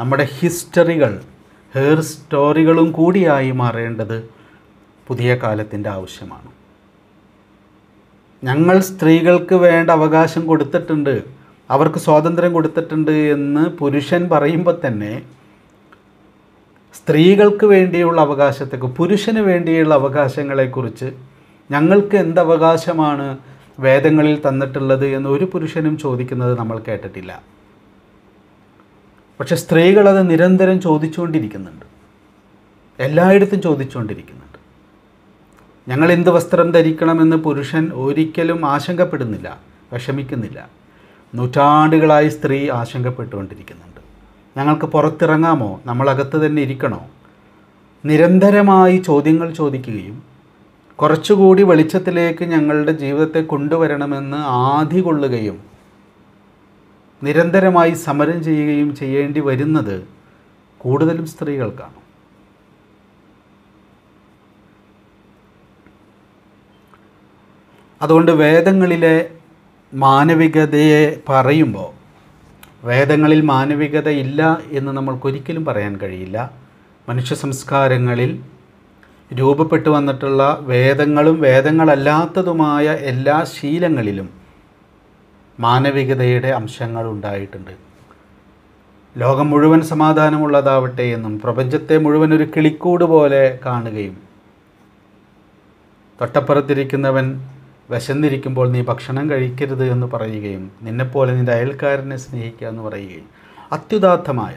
നമ്മുടെ ഹിസ്റ്ററികൾ ഹെയർ സ്റ്റോറികളും കൂടിയായി മാറേണ്ടത് പുതിയ കാലത്തിൻ്റെ ആവശ്യമാണ് ഞങ്ങൾ സ്ത്രീകൾക്ക് വേണ്ട അവകാശം കൊടുത്തിട്ടുണ്ട് അവർക്ക് സ്വാതന്ത്ര്യം കൊടുത്തിട്ടുണ്ട് എന്ന് പുരുഷൻ പറയുമ്പോൾ തന്നെ സ്ത്രീകൾക്ക് വേണ്ടിയുള്ള അവകാശത്തെ പുരുഷന് വേണ്ടിയുള്ള അവകാശങ്ങളെക്കുറിച്ച് ഞങ്ങൾക്ക് എന്തവകാശമാണ് വേദങ്ങളിൽ തന്നിട്ടുള്ളത് എന്ന് ഒരു പുരുഷനും ചോദിക്കുന്നത് നമ്മൾ കേട്ടിട്ടില്ല പക്ഷെ സ്ത്രീകളത് നിരന്തരം ചോദിച്ചുകൊണ്ടിരിക്കുന്നുണ്ട് എല്ലായിടത്തും ചോദിച്ചുകൊണ്ടിരിക്കുന്നുണ്ട് ഞങ്ങൾ എന്ത് വസ്ത്രം ധരിക്കണമെന്ന് പുരുഷൻ ഒരിക്കലും ആശങ്കപ്പെടുന്നില്ല വിഷമിക്കുന്നില്ല നൂറ്റാണ്ടുകളായി സ്ത്രീ ആശങ്കപ്പെട്ടുകൊണ്ടിരിക്കുന്നുണ്ട് ഞങ്ങൾക്ക് പുറത്തിറങ്ങാമോ നമ്മളകത്ത് തന്നെ ഇരിക്കണോ നിരന്തരമായി ചോദ്യങ്ങൾ ചോദിക്കുകയും കുറച്ചുകൂടി വെളിച്ചത്തിലേക്ക് ഞങ്ങളുടെ ജീവിതത്തെ കൊണ്ടുവരണമെന്ന് ആധി കൊള്ളുകയും നിരന്തരമായി സമരം ചെയ്യുകയും ചെയ്യേണ്ടി വരുന്നത് കൂടുതലും സ്ത്രീകൾക്കാണ് അതുകൊണ്ട് വേദങ്ങളിലെ മാനവികതയെ പറയുമ്പോൾ വേദങ്ങളിൽ മാനവികത ഇല്ല എന്ന് നമ്മൾക്കൊരിക്കലും പറയാൻ കഴിയില്ല മനുഷ്യ സംസ്കാരങ്ങളിൽ രൂപപ്പെട്ടു വന്നിട്ടുള്ള വേദങ്ങളും വേദങ്ങളല്ലാത്തതുമായ എല്ലാ ശീലങ്ങളിലും മാനവികതയുടെ അംശങ്ങൾ ഉണ്ടായിട്ടുണ്ട് ലോകം മുഴുവൻ സമാധാനമുള്ളതാവട്ടെ എന്നും പ്രപഞ്ചത്തെ മുഴുവൻ ഒരു കിളിക്കൂട് പോലെ കാണുകയും തൊട്ടപ്പുറത്തിരിക്കുന്നവൻ വിശന്നിരിക്കുമ്പോൾ നീ ഭക്ഷണം കഴിക്കരുത് എന്ന് പറയുകയും നിന്നെപ്പോലെ നിൻ്റെ അയൽക്കാരനെ സ്നേഹിക്കുക എന്ന് പറയുകയും അത്യുദാത്തമായ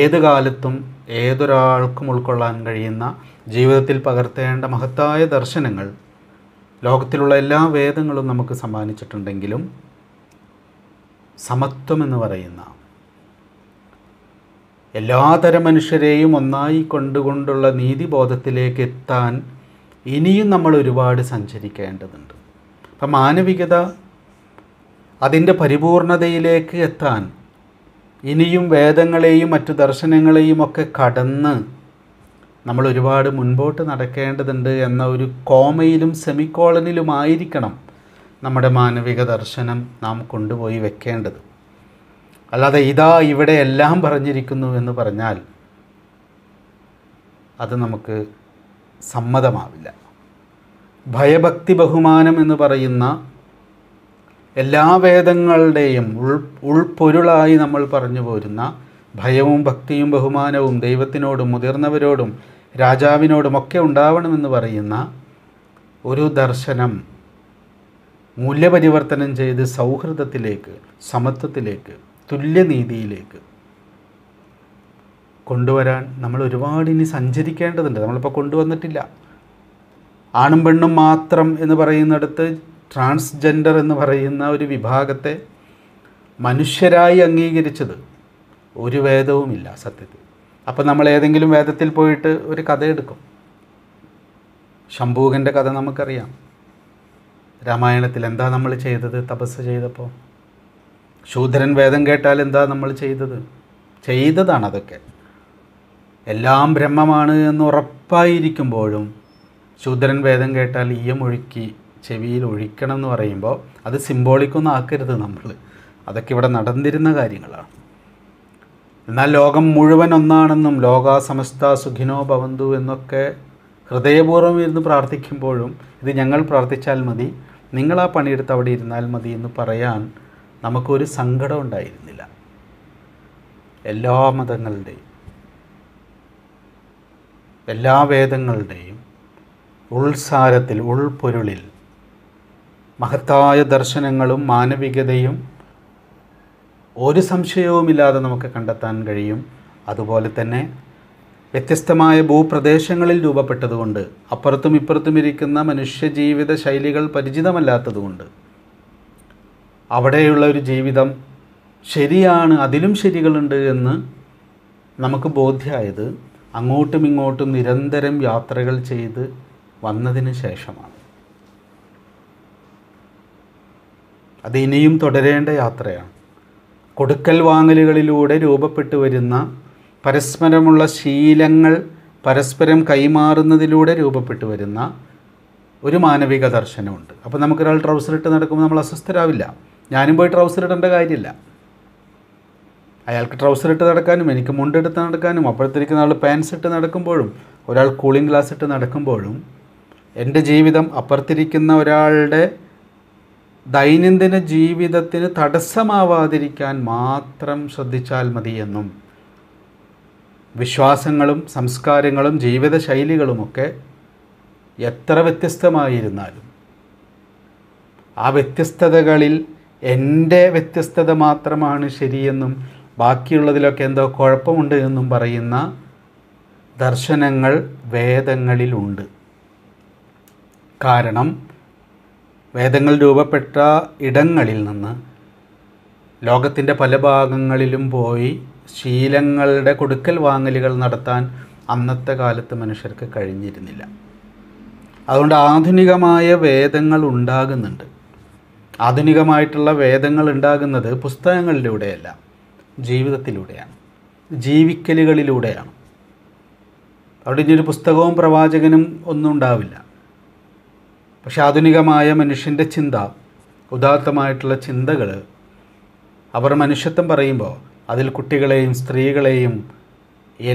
ഏത് കാലത്തും ഏതൊരാൾക്കും ഉൾക്കൊള്ളാൻ കഴിയുന്ന ജീവിതത്തിൽ പകർത്തേണ്ട മഹത്തായ ദർശനങ്ങൾ ലോകത്തിലുള്ള എല്ലാ വേദങ്ങളും നമുക്ക് സമ്മാനിച്ചിട്ടുണ്ടെങ്കിലും സമത്വം എന്ന് പറയുന്ന എല്ലാതരം മനുഷ്യരെയും ഒന്നായി കൊണ്ടുകൊണ്ടുള്ള നീതിബോധത്തിലേക്ക് എത്താൻ ഇനിയും നമ്മൾ ഒരുപാട് സഞ്ചരിക്കേണ്ടതുണ്ട് അപ്പം മാനവികത അതിൻ്റെ പരിപൂർണതയിലേക്ക് എത്താൻ ഇനിയും വേദങ്ങളെയും മറ്റു ദർശനങ്ങളെയും ഒക്കെ കടന്ന് നമ്മൾ ഒരുപാട് മുൻപോട്ട് നടക്കേണ്ടതുണ്ട് എന്ന ഒരു കോമയിലും സെമിക്കോളനിലുമായിരിക്കണം നമ്മുടെ മാനവിക ദർശനം നാം കൊണ്ടുപോയി വെക്കേണ്ടത് അല്ലാതെ ഇതാ ഇവിടെ എല്ലാം പറഞ്ഞിരിക്കുന്നു എന്ന് പറഞ്ഞാൽ അത് നമുക്ക് സമ്മതമാവില്ല ഭയഭക്തി ബഹുമാനം എന്ന് പറയുന്ന എല്ലാ വേദങ്ങളുടെയും ഉൾ ഉൾപൊരുളായി നമ്മൾ പറഞ്ഞു പോരുന്ന ഭയവും ഭക്തിയും ബഹുമാനവും ദൈവത്തിനോടും മുതിർന്നവരോടും രാജാവിനോടുമൊക്കെ ഉണ്ടാവണമെന്ന് പറയുന്ന ഒരു ദർശനം മൂല്യപരിവർത്തനം ചെയ്ത് സൗഹൃദത്തിലേക്ക് സമത്വത്തിലേക്ക് തുല്യനീതിയിലേക്ക് കൊണ്ടുവരാൻ നമ്മൾ ഒരുപാട് ഇനി സഞ്ചരിക്കേണ്ടതുണ്ട് നമ്മളിപ്പോൾ കൊണ്ടുവന്നിട്ടില്ല ആണും പെണ്ണും മാത്രം എന്ന് പറയുന്നിടത്ത് ട്രാൻസ്ജെൻഡർ എന്ന് പറയുന്ന ഒരു വിഭാഗത്തെ മനുഷ്യരായി അംഗീകരിച്ചത് ഒരു വേദവുമില്ല സത്യത്തിൽ അപ്പോൾ നമ്മൾ ഏതെങ്കിലും വേദത്തിൽ പോയിട്ട് ഒരു കഥ എടുക്കും ശംഭൂകൻ്റെ കഥ നമുക്കറിയാം രാമായണത്തിൽ എന്താ നമ്മൾ ചെയ്തത് തപസ് ചെയ്തപ്പോൾ ശൂദ്രൻ വേദം കേട്ടാൽ എന്താ നമ്മൾ ചെയ്തത് ചെയ്തതാണ് അതൊക്കെ എല്ലാം ബ്രഹ്മമാണ് എന്ന് ഉറപ്പായിരിക്കുമ്പോഴും ശൂദ്രൻ വേദം കേട്ടാൽ ഈയമൊഴുക്കി ചെവിയിൽ ഒഴിക്കണം എന്ന് പറയുമ്പോൾ അത് സിംബോളിക്കൊന്നും ആക്കരുത് നമ്മൾ അതൊക്കെ ഇവിടെ നടന്നിരുന്ന കാര്യങ്ങളാണ് എന്നാൽ ലോകം മുഴുവൻ ഒന്നാണെന്നും ലോക സമസ്ത സുഖിനോ ഭവന്തു എന്നൊക്കെ ഹൃദയപൂർവ്വം ഇരുന്ന് പ്രാർത്ഥിക്കുമ്പോഴും ഇത് ഞങ്ങൾ പ്രാർത്ഥിച്ചാൽ മതി നിങ്ങൾ ആ പണിയെടുത്ത് അവിടെ ഇരുന്നാൽ മതി എന്ന് പറയാൻ നമുക്കൊരു സങ്കടം ഉണ്ടായിരുന്നില്ല എല്ലാ മതങ്ങളുടെയും എല്ലാ വേദങ്ങളുടെയും ഉൾസാരത്തിൽ ഉൾപൊരുളിൽ മഹത്തായ ദർശനങ്ങളും മാനവികതയും ഒരു സംശയവുമില്ലാതെ നമുക്ക് കണ്ടെത്താൻ കഴിയും അതുപോലെ തന്നെ വ്യത്യസ്തമായ ഭൂപ്രദേശങ്ങളിൽ രൂപപ്പെട്ടതുകൊണ്ട് അപ്പുറത്തും ഇപ്പുറത്തും ഇരിക്കുന്ന മനുഷ്യജീവിത ശൈലികൾ പരിചിതമല്ലാത്തതുകൊണ്ട് അവിടെയുള്ള ഒരു ജീവിതം ശരിയാണ് അതിലും ശരികളുണ്ട് എന്ന് നമുക്ക് ബോധ്യമായത് അങ്ങോട്ടും ഇങ്ങോട്ടും നിരന്തരം യാത്രകൾ ചെയ്ത് വന്നതിന് ശേഷമാണ് അത് ഇനിയും തുടരേണ്ട യാത്രയാണ് കൊടുക്കൽ വാങ്ങലുകളിലൂടെ രൂപപ്പെട്ടു വരുന്ന പരസ്പരമുള്ള ശീലങ്ങൾ പരസ്പരം കൈമാറുന്നതിലൂടെ രൂപപ്പെട്ടു വരുന്ന ഒരു മാനവിക ദർശനമുണ്ട് അപ്പോൾ നമുക്കൊരാൾ ട്രൗസർ ഇട്ട് നടക്കുമ്പോൾ നമ്മൾ അസ്വസ്ഥരാവില്ല ഞാനും പോയി ട്രൗസർ ഇടേണ്ട കാര്യമില്ല അയാൾക്ക് ട്രൗസർ ഇട്ട് നടക്കാനും എനിക്ക് മുണ്ടെടുത്ത് നടക്കാനും അപ്പോഴത്തേക്ക് ആൾ പാൻസ് ഇട്ട് നടക്കുമ്പോഴും ഒരാൾ കൂളിംഗ് ഗ്ലാസ് ഇട്ട് നടക്കുമ്പോഴും എൻ്റെ ജീവിതം അപ്പുറത്തിരിക്കുന്ന ഒരാളുടെ ദൈനംദിന ജീവിതത്തിന് തടസ്സമാവാതിരിക്കാൻ മാത്രം ശ്രദ്ധിച്ചാൽ മതിയെന്നും വിശ്വാസങ്ങളും സംസ്കാരങ്ങളും ജീവിതശൈലികളുമൊക്കെ എത്ര വ്യത്യസ്തമായിരുന്നാലും ആ വ്യത്യസ്തതകളിൽ എൻ്റെ വ്യത്യസ്തത മാത്രമാണ് ശരിയെന്നും ബാക്കിയുള്ളതിലൊക്കെ എന്തോ കുഴപ്പമുണ്ട് എന്നും പറയുന്ന ദർശനങ്ങൾ വേദങ്ങളിലുണ്ട് കാരണം വേദങ്ങൾ രൂപപ്പെട്ട ഇടങ്ങളിൽ നിന്ന് ലോകത്തിൻ്റെ പല ഭാഗങ്ങളിലും പോയി ശീലങ്ങളുടെ കൊടുക്കൽ വാങ്ങലുകൾ നടത്താൻ അന്നത്തെ കാലത്ത് മനുഷ്യർക്ക് കഴിഞ്ഞിരുന്നില്ല അതുകൊണ്ട് ആധുനികമായ വേദങ്ങൾ ഉണ്ടാകുന്നുണ്ട് ആധുനികമായിട്ടുള്ള വേദങ്ങൾ ഉണ്ടാകുന്നത് പുസ്തകങ്ങളിലൂടെയല്ല ജീവിതത്തിലൂടെയാണ് ജീവിക്കലുകളിലൂടെയാണ് അവിടെ ഒരു പുസ്തകവും പ്രവാചകനും ഒന്നും ഉണ്ടാവില്ല പക്ഷെ ആധുനികമായ മനുഷ്യൻ്റെ ചിന്ത ഉദാത്തമായിട്ടുള്ള ചിന്തകൾ അവർ മനുഷ്യത്വം പറയുമ്പോൾ അതിൽ കുട്ടികളെയും സ്ത്രീകളെയും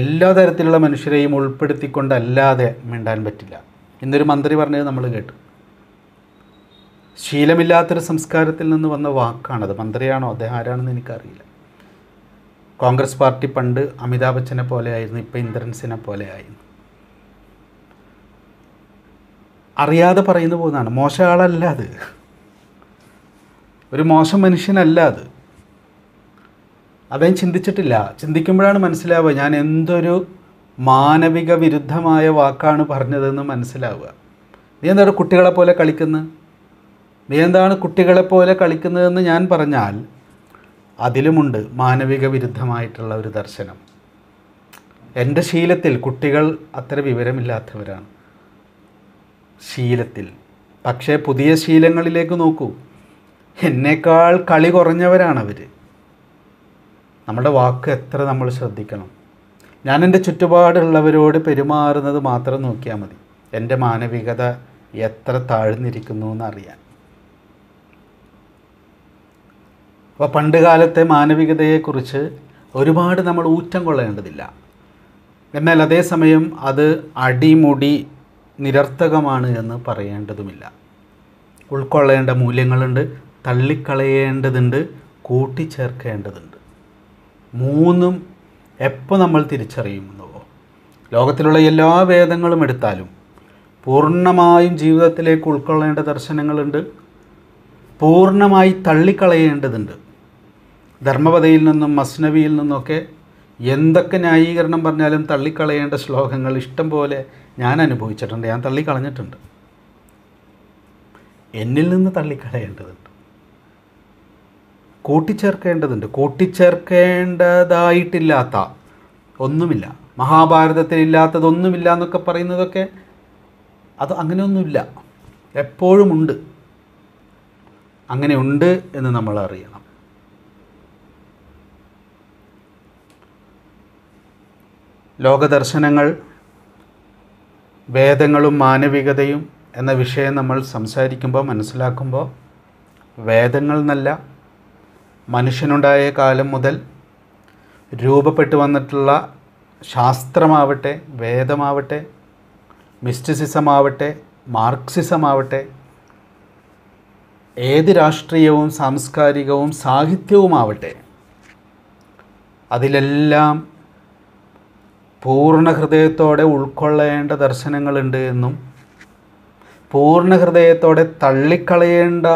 എല്ലാ തരത്തിലുള്ള മനുഷ്യരെയും ഉൾപ്പെടുത്തിക്കൊണ്ടല്ലാതെ മിണ്ടാൻ പറ്റില്ല ഇന്നൊരു മന്ത്രി പറഞ്ഞത് നമ്മൾ കേട്ടു ശീലമില്ലാത്തൊരു സംസ്കാരത്തിൽ നിന്ന് വന്ന വാക്കാണത് മന്ത്രിയാണോ അദ്ദേഹം ആരാണെന്ന് എനിക്കറിയില്ല കോൺഗ്രസ് പാർട്ടി പണ്ട് അമിതാഭ് ബച്ചനെ പോലെയായിരുന്നു ഇപ്പോൾ ഇന്ദ്രൻസിനെ പോലെയായിരുന്നു അറിയാതെ പറയുന്ന പോകുന്നതാണ് മോശം ആളല്ല അത് ഒരു മോശം മനുഷ്യനല്ല അത് അദ്ദേഹം ചിന്തിച്ചിട്ടില്ല ചിന്തിക്കുമ്പോഴാണ് മനസ്സിലാവുക ഞാൻ എന്തൊരു മാനവിക വിരുദ്ധമായ വാക്കാണ് പറഞ്ഞതെന്ന് മനസ്സിലാവുക നീ എന്താണ് കുട്ടികളെ പോലെ കളിക്കുന്നത് നീ എന്താണ് കുട്ടികളെ പോലെ കളിക്കുന്നതെന്ന് ഞാൻ പറഞ്ഞാൽ അതിലുമുണ്ട് മാനവിക വിരുദ്ധമായിട്ടുള്ള ഒരു ദർശനം എൻ്റെ ശീലത്തിൽ കുട്ടികൾ അത്ര വിവരമില്ലാത്തവരാണ് ശീലത്തിൽ പക്ഷേ പുതിയ ശീലങ്ങളിലേക്ക് നോക്കൂ എന്നേക്കാൾ കളി കുറഞ്ഞവരാണവർ നമ്മുടെ വാക്ക് എത്ര നമ്മൾ ശ്രദ്ധിക്കണം ഞാൻ എൻ്റെ ചുറ്റുപാടുള്ളവരോട് പെരുമാറുന്നത് മാത്രം നോക്കിയാൽ മതി എൻ്റെ മാനവികത എത്ര താഴ്ന്നിരിക്കുന്നു എന്നറിയാൻ അപ്പോൾ പണ്ട് കാലത്തെ മാനവികതയെക്കുറിച്ച് ഒരുപാട് നമ്മൾ ഊറ്റം കൊള്ളേണ്ടതില്ല എന്നാൽ അതേസമയം അത് അടിമുടി നിരർത്ഥകമാണ് എന്ന് പറയേണ്ടതുമില്ല ഉൾക്കൊള്ളേണ്ട മൂല്യങ്ങളുണ്ട് തള്ളിക്കളയേണ്ടതുണ്ട് കൂട്ടിച്ചേർക്കേണ്ടതുണ്ട് മൂന്നും എപ്പോൾ നമ്മൾ തിരിച്ചറിയുന്നുവോ ലോകത്തിലുള്ള എല്ലാ വേദങ്ങളും എടുത്താലും പൂർണ്ണമായും ജീവിതത്തിലേക്ക് ഉൾക്കൊള്ളേണ്ട ദർശനങ്ങളുണ്ട് പൂർണ്ണമായി തള്ളിക്കളയേണ്ടതുണ്ട് ധർമ്മപദയിൽ നിന്നും മസ്നവിയിൽ നിന്നൊക്കെ എന്തൊക്കെ ന്യായീകരണം പറഞ്ഞാലും തള്ളിക്കളയേണ്ട ശ്ലോകങ്ങൾ ഇഷ്ടം പോലെ ഞാൻ അനുഭവിച്ചിട്ടുണ്ട് ഞാൻ തള്ളിക്കളഞ്ഞിട്ടുണ്ട് എന്നിൽ നിന്ന് തള്ളിക്കളയേണ്ടതുണ്ട് കൂട്ടിച്ചേർക്കേണ്ടതുണ്ട് കൂട്ടിച്ചേർക്കേണ്ടതായിട്ടില്ലാത്ത ഒന്നുമില്ല മഹാഭാരതത്തിലില്ലാത്തതൊന്നുമില്ല എന്നൊക്കെ പറയുന്നതൊക്കെ അത് അങ്ങനെയൊന്നുമില്ല എപ്പോഴും ഉണ്ട് അങ്ങനെ ഉണ്ട് എന്ന് നമ്മൾ അറിയണം ലോകദർശനങ്ങൾ വേദങ്ങളും മാനവികതയും എന്ന വിഷയം നമ്മൾ സംസാരിക്കുമ്പോൾ മനസ്സിലാക്കുമ്പോൾ വേദങ്ങൾ എന്നല്ല മനുഷ്യനുണ്ടായ കാലം മുതൽ രൂപപ്പെട്ടു വന്നിട്ടുള്ള ശാസ്ത്രമാവട്ടെ വേദമാവട്ടെ മിസ്റ്റിസിസമാവട്ടെ മാർക്സിസമാവട്ടെ ഏത് രാഷ്ട്രീയവും സാംസ്കാരികവും സാഹിത്യവുമാവട്ടെ അതിലെല്ലാം പൂർണ്ണ ഹൃദയത്തോടെ ഉൾക്കൊള്ളേണ്ട ദർശനങ്ങളുണ്ട് എന്നും പൂർണ്ണ ഹൃദയത്തോടെ തള്ളിക്കളയേണ്ട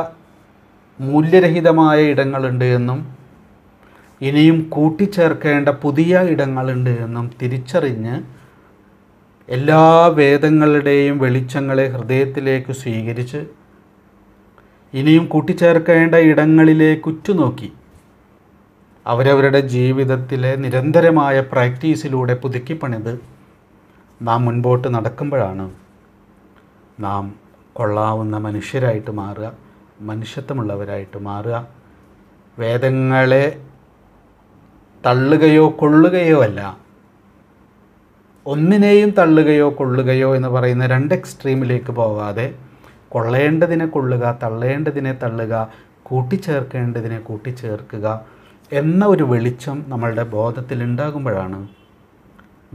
മൂല്യരഹിതമായ ഇടങ്ങളുണ്ട് എന്നും ഇനിയും കൂട്ടിച്ചേർക്കേണ്ട പുതിയ ഇടങ്ങളുണ്ട് എന്നും തിരിച്ചറിഞ്ഞ് എല്ലാ വേദങ്ങളുടെയും വെളിച്ചങ്ങളെ ഹൃദയത്തിലേക്ക് സ്വീകരിച്ച് ഇനിയും കൂട്ടിച്ചേർക്കേണ്ട ഇടങ്ങളിലേക്ക് ഉറ്റുനോക്കി അവരവരുടെ ജീവിതത്തിലെ നിരന്തരമായ പ്രാക്ടീസിലൂടെ പുതുക്കിപ്പണിത് നാം മുൻപോട്ട് നടക്കുമ്പോഴാണ് നാം കൊള്ളാവുന്ന മനുഷ്യരായിട്ട് മാറുക മനുഷ്യത്വമുള്ളവരായിട്ട് മാറുക വേദങ്ങളെ തള്ളുകയോ കൊള്ളുകയോ അല്ല ഒന്നിനെയും തള്ളുകയോ കൊള്ളുകയോ എന്ന് പറയുന്ന രണ്ട് എക്സ്ട്രീമിലേക്ക് പോകാതെ കൊള്ളേണ്ടതിനെ കൊള്ളുക തള്ളേണ്ടതിനെ തള്ളുക കൂട്ടിച്ചേർക്കേണ്ടതിനെ കൂട്ടിച്ചേർക്കുക എന്ന ഒരു വെളിച്ചം നമ്മളുടെ ബോധത്തിൽ ഉണ്ടാകുമ്പോഴാണ്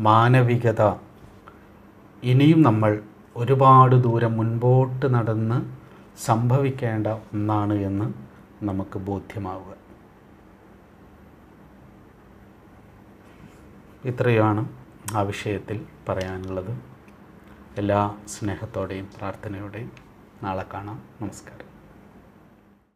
മാനവികത ഇനിയും നമ്മൾ ഒരുപാട് ദൂരം മുൻപോട്ട് നടന്ന് സംഭവിക്കേണ്ട ഒന്നാണ് എന്ന് നമുക്ക് ബോധ്യമാവുക ഇത്രയാണ് ആ വിഷയത്തിൽ പറയാനുള്ളത് എല്ലാ സ്നേഹത്തോടെയും പ്രാർത്ഥനയോടെയും നാളെ കാണാം നമസ്കാരം